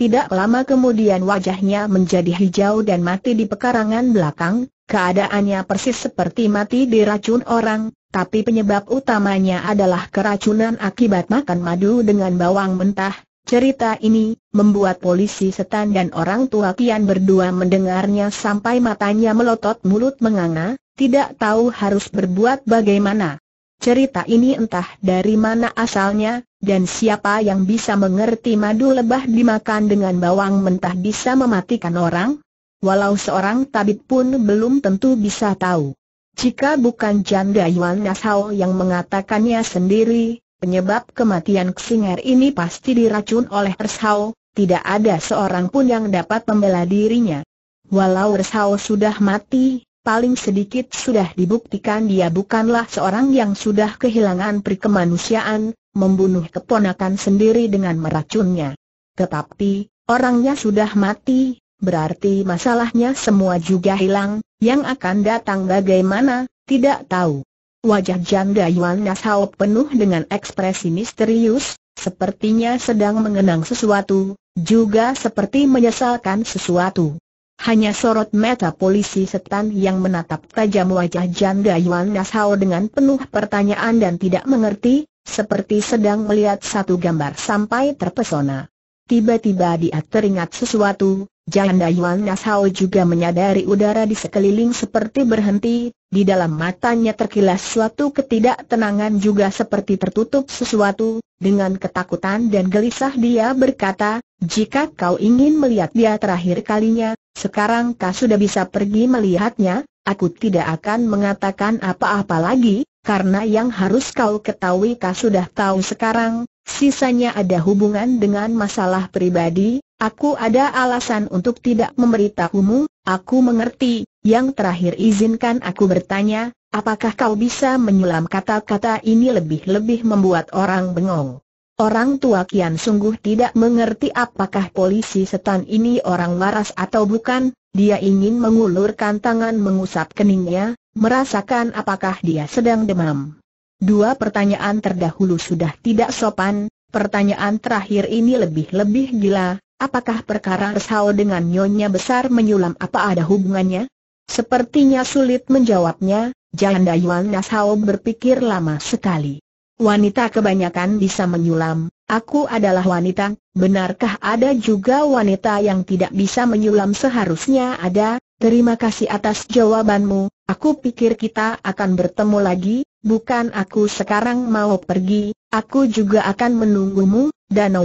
Tidak lama kemudian wajahnya menjadi hijau dan mati di pekarangan belakang, Keadaannya persis seperti mati diracun orang, tapi penyebab utamanya adalah keracunan akibat makan madu dengan bawang mentah. Cerita ini membuat polisi setan dan orang tua Kian berdua mendengarnya sampai matanya melotot mulut menganga, tidak tahu harus berbuat bagaimana. Cerita ini entah dari mana asalnya, dan siapa yang bisa mengerti madu lebah dimakan dengan bawang mentah bisa mematikan orang? Walau seorang tabib pun belum tentu bisa tahu. Jika bukan janda Yuan Nasao yang mengatakannya sendiri, penyebab kematian Ksinger ini pasti diracun oleh Ershao. tidak ada seorang pun yang dapat membela dirinya. Walau Ershao sudah mati, paling sedikit sudah dibuktikan dia bukanlah seorang yang sudah kehilangan prikemanusiaan, membunuh keponakan sendiri dengan meracunnya. Tetapi, orangnya sudah mati, berarti masalahnya semua juga hilang, yang akan datang bagaimana, tidak tahu. Wajah janda Yuan Nashao penuh dengan ekspresi misterius, sepertinya sedang mengenang sesuatu, juga seperti menyesalkan sesuatu. Hanya sorot mata polisi setan yang menatap tajam wajah janda Yuan Nashao dengan penuh pertanyaan dan tidak mengerti, seperti sedang melihat satu gambar sampai terpesona. Tiba-tiba dia teringat sesuatu, Jangan Dayuan, Nasao juga menyadari udara di sekeliling seperti berhenti, di dalam matanya terkilas suatu ketidaktenangan juga seperti tertutup sesuatu, dengan ketakutan dan gelisah dia berkata, jika kau ingin melihat dia terakhir kalinya, sekarang kau sudah bisa pergi melihatnya, aku tidak akan mengatakan apa-apa lagi, karena yang harus kau ketahui kau sudah tahu sekarang, sisanya ada hubungan dengan masalah pribadi, Aku ada alasan untuk tidak memberitahumu, aku mengerti, yang terakhir izinkan aku bertanya, apakah kau bisa menyulam kata-kata ini lebih-lebih membuat orang bengong? Orang tua Kian sungguh tidak mengerti apakah polisi setan ini orang waras atau bukan, dia ingin mengulurkan tangan mengusap keningnya, merasakan apakah dia sedang demam. Dua pertanyaan terdahulu sudah tidak sopan, pertanyaan terakhir ini lebih-lebih gila, Apakah perkara Sao dengan Nyonya Besar menyulam apa ada hubungannya? Sepertinya sulit menjawabnya, Janda Yuan Nasao berpikir lama sekali. Wanita kebanyakan bisa menyulam, aku adalah wanita, benarkah ada juga wanita yang tidak bisa menyulam seharusnya ada? Terima kasih atas jawabanmu, aku pikir kita akan bertemu lagi, bukan aku sekarang mau pergi, aku juga akan menunggumu, Danau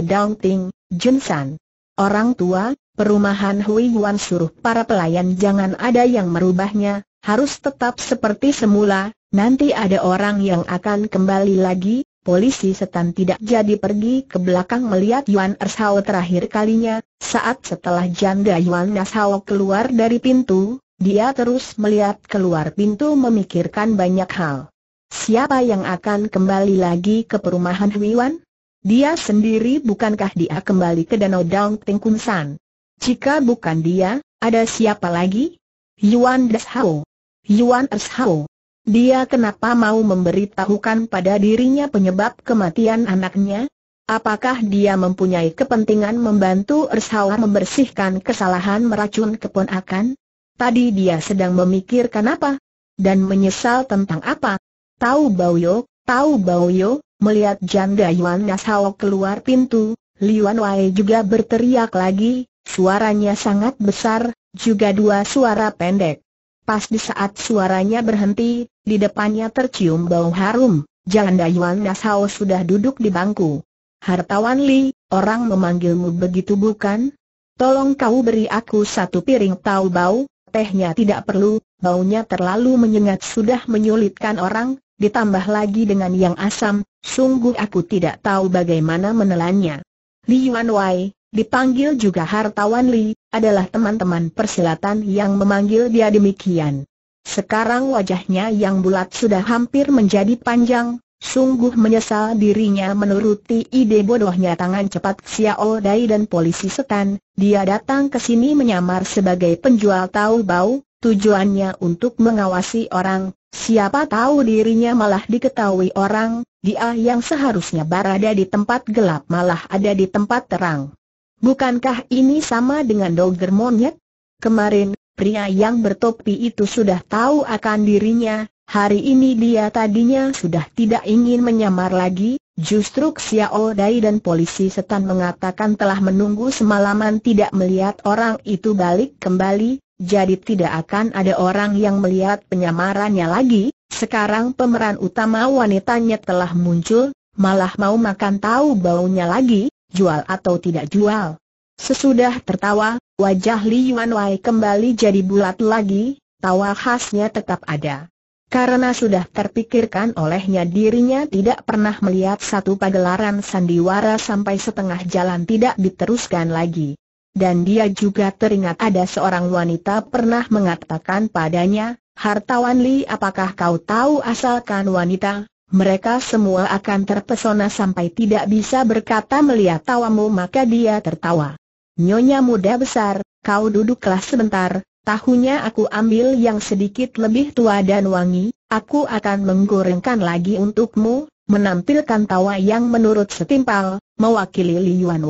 Jun San. Orang tua, perumahan Hui Yuan suruh para pelayan jangan ada yang merubahnya, harus tetap seperti semula, nanti ada orang yang akan kembali lagi, polisi setan tidak jadi pergi ke belakang melihat Yuan Ershao terakhir kalinya, saat setelah janda Yuan Ershao keluar dari pintu, dia terus melihat keluar pintu memikirkan banyak hal. Siapa yang akan kembali lagi ke perumahan Hui Yuan? Dia sendiri bukankah dia kembali ke Danau Daung Ting San? Jika bukan dia, ada siapa lagi? Yuan Deshao. Yuan Hao. Dia kenapa mau memberitahukan pada dirinya penyebab kematian anaknya? Apakah dia mempunyai kepentingan membantu Ersawa membersihkan kesalahan meracun keponakan? Tadi dia sedang memikirkan apa? Dan menyesal tentang apa? Tahu Bauyo, tahu Bauyo, Melihat janda Yuan Nasao keluar pintu, Liuan Wei juga berteriak lagi, suaranya sangat besar, juga dua suara pendek. Pas di saat suaranya berhenti, di depannya tercium bau harum, janda Yuan Nasao sudah duduk di bangku. Hartawan Li, orang memanggilmu begitu bukan? Tolong kau beri aku satu piring tahu bau, tehnya tidak perlu, baunya terlalu menyengat sudah menyulitkan orang, ditambah lagi dengan yang asam, sungguh aku tidak tahu bagaimana menelannya. Li Yuan Wei, dipanggil juga hartawan Li, adalah teman-teman persilatan yang memanggil dia demikian. Sekarang wajahnya yang bulat sudah hampir menjadi panjang, sungguh menyesal dirinya menuruti ide bodohnya tangan cepat Xiao Dai dan polisi setan, dia datang ke sini menyamar sebagai penjual tahu bau, tujuannya untuk mengawasi orang, Siapa tahu dirinya malah diketahui orang, dia yang seharusnya berada di tempat gelap malah ada di tempat terang. Bukankah ini sama dengan Dogger monyet? Kemarin, pria yang bertopi itu sudah tahu akan dirinya, hari ini dia tadinya sudah tidak ingin menyamar lagi, justru Xiao Dai dan polisi setan mengatakan telah menunggu semalaman tidak melihat orang itu balik kembali, jadi tidak akan ada orang yang melihat penyamarannya lagi, sekarang pemeran utama wanitanya telah muncul, malah mau makan tahu baunya lagi, jual atau tidak jual. Sesudah tertawa, wajah Li Yuan Wei kembali jadi bulat lagi, tawa khasnya tetap ada. Karena sudah terpikirkan olehnya dirinya tidak pernah melihat satu pagelaran sandiwara sampai setengah jalan tidak diteruskan lagi dan dia juga teringat ada seorang wanita pernah mengatakan padanya, Hartawan Li apakah kau tahu asalkan wanita? Mereka semua akan terpesona sampai tidak bisa berkata melihat tawamu maka dia tertawa. Nyonya muda besar, kau duduklah sebentar, tahunya aku ambil yang sedikit lebih tua dan wangi, aku akan menggorengkan lagi untukmu, menampilkan tawa yang menurut setimpal, mewakili Li Yuan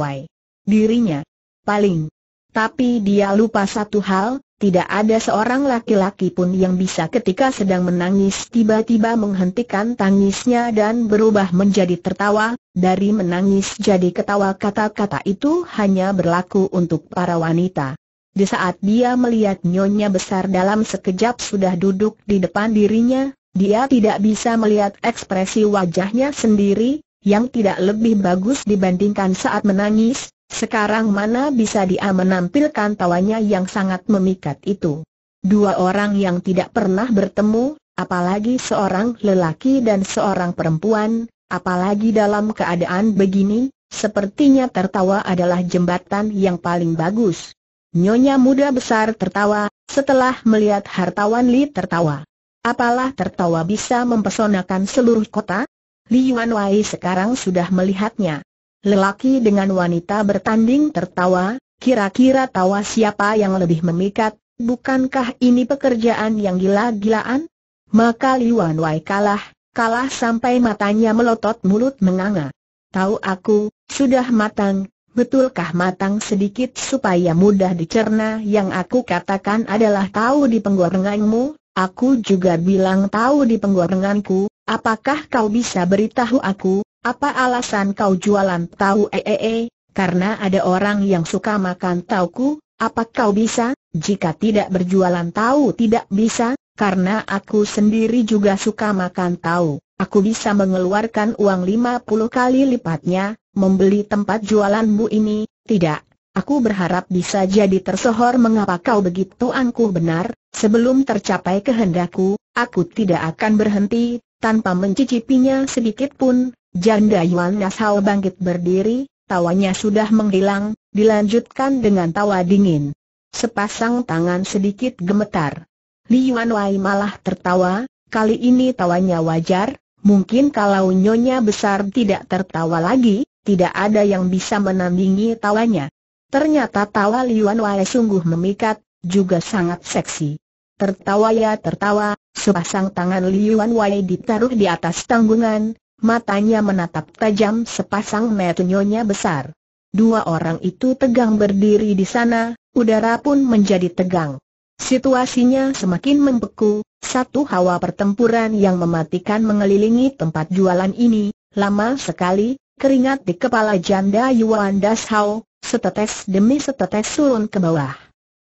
Dirinya paling. Tapi dia lupa satu hal, tidak ada seorang laki-laki pun yang bisa ketika sedang menangis tiba-tiba menghentikan tangisnya dan berubah menjadi tertawa, dari menangis jadi ketawa kata-kata itu hanya berlaku untuk para wanita. Di saat dia melihat nyonya besar dalam sekejap sudah duduk di depan dirinya, dia tidak bisa melihat ekspresi wajahnya sendiri, yang tidak lebih bagus dibandingkan saat menangis, sekarang mana bisa dia menampilkan tawanya yang sangat memikat itu. Dua orang yang tidak pernah bertemu, apalagi seorang lelaki dan seorang perempuan, apalagi dalam keadaan begini, sepertinya tertawa adalah jembatan yang paling bagus. Nyonya muda besar tertawa, setelah melihat hartawan Li tertawa. Apalah tertawa bisa mempesonakan seluruh kota? Li Yuan Wai sekarang sudah melihatnya. Lelaki dengan wanita bertanding tertawa, kira-kira tawa siapa yang lebih memikat, bukankah ini pekerjaan yang gila-gilaan? Maka wan Wai kalah, kalah sampai matanya melotot mulut menganga. Tahu aku, sudah matang, betulkah matang sedikit supaya mudah dicerna yang aku katakan adalah tahu di penggorenganmu, aku juga bilang tahu di penggorenganku, apakah kau bisa beritahu aku, apa alasan kau jualan tahu ee? Eh, eh, eh? Karena ada orang yang suka makan tauku, apa kau bisa? Jika tidak berjualan tahu tidak bisa, karena aku sendiri juga suka makan tahu. Aku bisa mengeluarkan uang 50 kali lipatnya, membeli tempat jualanmu ini, tidak. Aku berharap bisa jadi tersohor mengapa kau begitu angkuh benar, sebelum tercapai kehendakku, aku tidak akan berhenti, tanpa mencicipinya sedikit pun, Janda Yuan nasal bangkit berdiri, tawanya sudah menghilang, dilanjutkan dengan tawa dingin. Sepasang tangan sedikit gemetar. Li Yuan Wai malah tertawa, kali ini tawanya wajar, mungkin kalau nyonya besar tidak tertawa lagi, tidak ada yang bisa menandingi tawanya. Ternyata tawa Li Yuan Wai sungguh memikat, juga sangat seksi. Tertawa ya tertawa, sepasang tangan Li Yuan Wai ditaruh di atas tanggungan, Matanya menatap tajam sepasang metunyonya besar. Dua orang itu tegang berdiri di sana, udara pun menjadi tegang. Situasinya semakin membeku, satu hawa pertempuran yang mematikan mengelilingi tempat jualan ini, lama sekali, keringat di kepala janda Yuan Das Hao, setetes demi setetes turun ke bawah.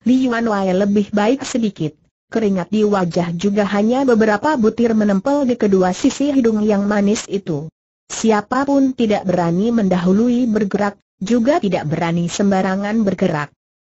Li Yuan Wai lebih baik sedikit, keringat di wajah juga hanya beberapa butir menempel di kedua sisi hidung yang manis itu. Siapapun tidak berani mendahului bergerak, juga tidak berani sembarangan bergerak.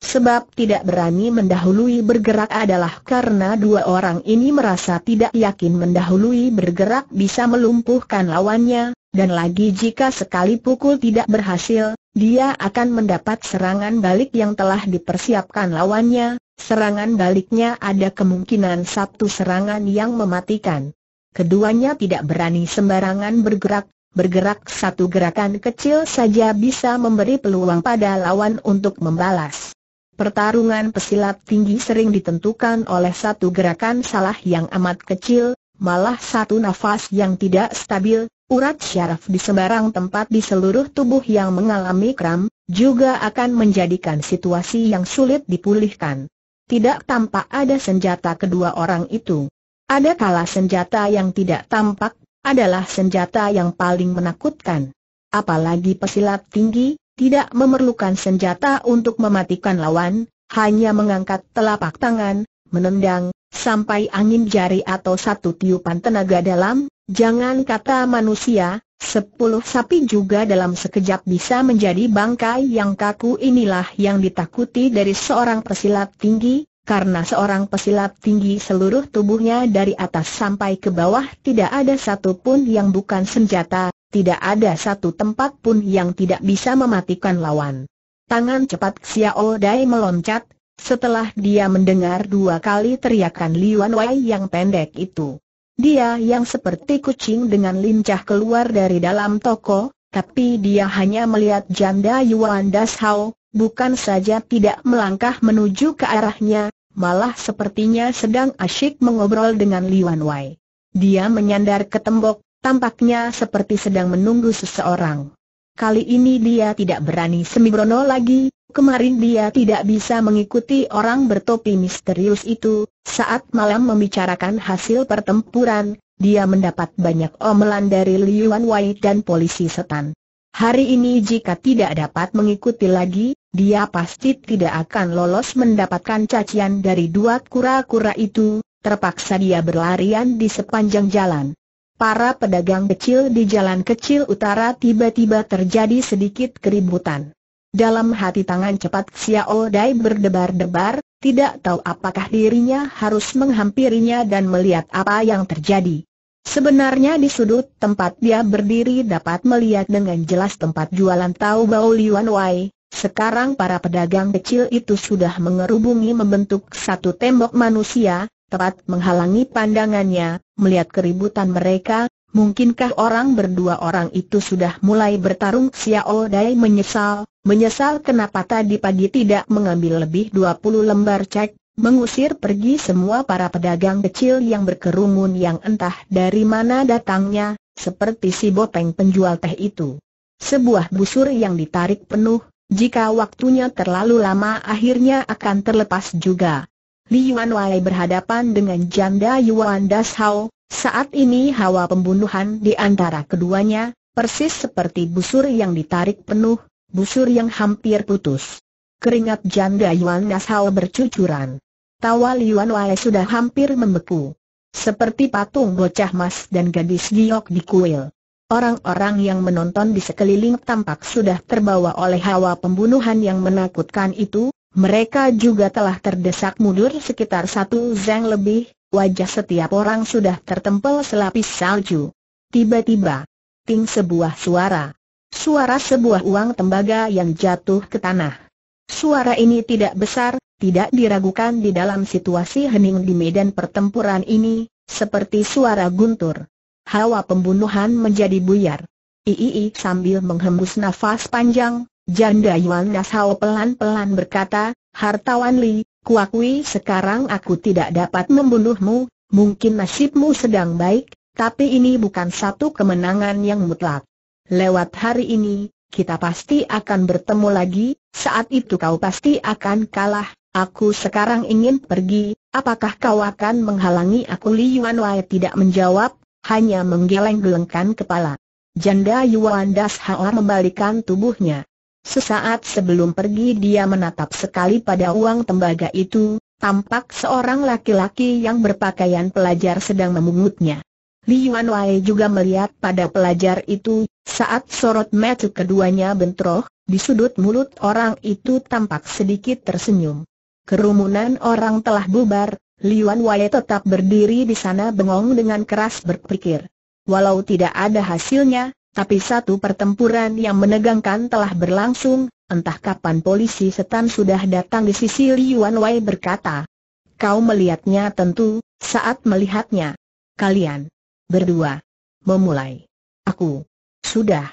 Sebab tidak berani mendahului bergerak adalah karena dua orang ini merasa tidak yakin mendahului bergerak bisa melumpuhkan lawannya, dan lagi jika sekali pukul tidak berhasil, dia akan mendapat serangan balik yang telah dipersiapkan lawannya, Serangan baliknya ada kemungkinan satu serangan yang mematikan. Keduanya tidak berani sembarangan bergerak, bergerak satu gerakan kecil saja bisa memberi peluang pada lawan untuk membalas. Pertarungan pesilat tinggi sering ditentukan oleh satu gerakan salah yang amat kecil, malah satu nafas yang tidak stabil, urat syaraf di sembarang tempat di seluruh tubuh yang mengalami kram, juga akan menjadikan situasi yang sulit dipulihkan tidak tampak ada senjata kedua orang itu. Ada kala senjata yang tidak tampak, adalah senjata yang paling menakutkan. Apalagi pesilat tinggi, tidak memerlukan senjata untuk mematikan lawan, hanya mengangkat telapak tangan, menendang, sampai angin jari atau satu tiupan tenaga dalam, jangan kata manusia, Sepuluh sapi juga dalam sekejap bisa menjadi bangkai yang kaku inilah yang ditakuti dari seorang pesilat tinggi, karena seorang pesilat tinggi seluruh tubuhnya dari atas sampai ke bawah tidak ada satu pun yang bukan senjata, tidak ada satu tempat pun yang tidak bisa mematikan lawan. Tangan cepat Xiao Dai meloncat, setelah dia mendengar dua kali teriakan Liwan Wei yang pendek itu. Dia yang seperti kucing dengan lincah keluar dari dalam toko, tapi dia hanya melihat janda Yuan Dashao, bukan saja tidak melangkah menuju ke arahnya, malah sepertinya sedang asyik mengobrol dengan Liwan Wei. Dia menyandar ke tembok, tampaknya seperti sedang menunggu seseorang. Kali ini dia tidak berani sembrono lagi, Kemarin dia tidak bisa mengikuti orang bertopi misterius itu, saat malam membicarakan hasil pertempuran, dia mendapat banyak omelan dari Liuan Wai dan polisi setan. Hari ini jika tidak dapat mengikuti lagi, dia pasti tidak akan lolos mendapatkan cacian dari dua kura-kura itu, terpaksa dia berlarian di sepanjang jalan. Para pedagang kecil di jalan kecil utara tiba-tiba terjadi sedikit keributan. Dalam hati tangan cepat Xiao Dai berdebar-debar, tidak tahu apakah dirinya harus menghampirinya dan melihat apa yang terjadi. Sebenarnya di sudut tempat dia berdiri dapat melihat dengan jelas tempat jualan tahu bau Liwan Wai. Sekarang para pedagang kecil itu sudah mengerubungi membentuk satu tembok manusia, tepat menghalangi pandangannya, melihat keributan mereka, Mungkinkah orang berdua orang itu sudah mulai bertarung Xiao Dai menyesal, Menyesal kenapa tadi pagi tidak mengambil lebih 20 lembar cek, mengusir pergi semua para pedagang kecil yang berkerumun yang entah dari mana datangnya, seperti si boteng penjual teh itu. Sebuah busur yang ditarik penuh, jika waktunya terlalu lama akhirnya akan terlepas juga. Li Yuan Wai berhadapan dengan janda Yuan Das Hao, saat ini hawa pembunuhan di antara keduanya, persis seperti busur yang ditarik penuh, busur yang hampir putus. Keringat janda Yuan nasal bercucuran. Tawa Yuan Wei sudah hampir membeku. Seperti patung bocah mas dan gadis giok di kuil. Orang-orang yang menonton di sekeliling tampak sudah terbawa oleh hawa pembunuhan yang menakutkan itu, mereka juga telah terdesak mundur sekitar satu zeng lebih, wajah setiap orang sudah tertempel selapis salju. Tiba-tiba, ting sebuah suara. Suara sebuah uang tembaga yang jatuh ke tanah. Suara ini tidak besar, tidak diragukan di dalam situasi hening di medan pertempuran ini, seperti suara guntur. Hawa pembunuhan menjadi buyar. Iii sambil menghembus nafas panjang, janda Yuan Nasao pelan-pelan berkata, Hartawan Li, kuakui sekarang aku tidak dapat membunuhmu, mungkin nasibmu sedang baik, tapi ini bukan satu kemenangan yang mutlak. Lewat hari ini, kita pasti akan bertemu lagi, saat itu kau pasti akan kalah, aku sekarang ingin pergi, apakah kau akan menghalangi aku Li Yuan Wai tidak menjawab, hanya menggeleng-gelengkan kepala. Janda Yuan Das Hao membalikan tubuhnya. Sesaat sebelum pergi dia menatap sekali pada uang tembaga itu, tampak seorang laki-laki yang berpakaian pelajar sedang memungutnya. Li Yuan Wei juga melihat pada pelajar itu, saat sorot mata keduanya bentroh, di sudut mulut orang itu tampak sedikit tersenyum. Kerumunan orang telah bubar, Yuan Wei tetap berdiri di sana bengong dengan keras berpikir. Walau tidak ada hasilnya, tapi satu pertempuran yang menegangkan telah berlangsung, entah kapan polisi setan sudah datang di sisi Yuan Wei berkata. Kau melihatnya tentu, saat melihatnya. Kalian Berdua. Memulai. Aku. Sudah.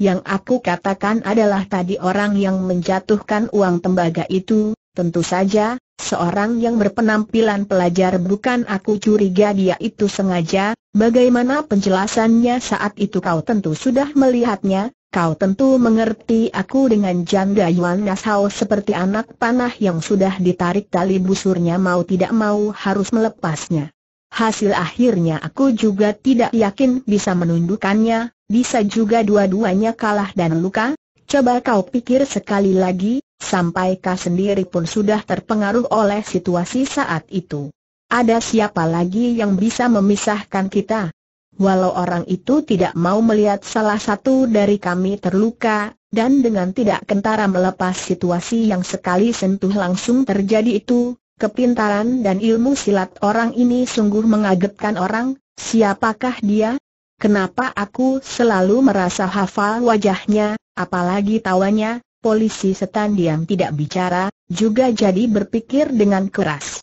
Yang aku katakan adalah tadi orang yang menjatuhkan uang tembaga itu, tentu saja, seorang yang berpenampilan pelajar bukan aku curiga dia itu sengaja, bagaimana penjelasannya saat itu kau tentu sudah melihatnya, kau tentu mengerti aku dengan janda Yuan Nasau seperti anak panah yang sudah ditarik tali busurnya mau tidak mau harus melepasnya. Hasil akhirnya aku juga tidak yakin bisa menundukannya, bisa juga dua-duanya kalah dan luka. Coba kau pikir sekali lagi, sampai kau sendiri pun sudah terpengaruh oleh situasi saat itu. Ada siapa lagi yang bisa memisahkan kita? Walau orang itu tidak mau melihat salah satu dari kami terluka, dan dengan tidak kentara melepas situasi yang sekali sentuh langsung terjadi itu, Kepintaran dan ilmu silat orang ini sungguh mengagetkan orang, siapakah dia? Kenapa aku selalu merasa hafal wajahnya, apalagi tawanya, polisi setan diam tidak bicara, juga jadi berpikir dengan keras.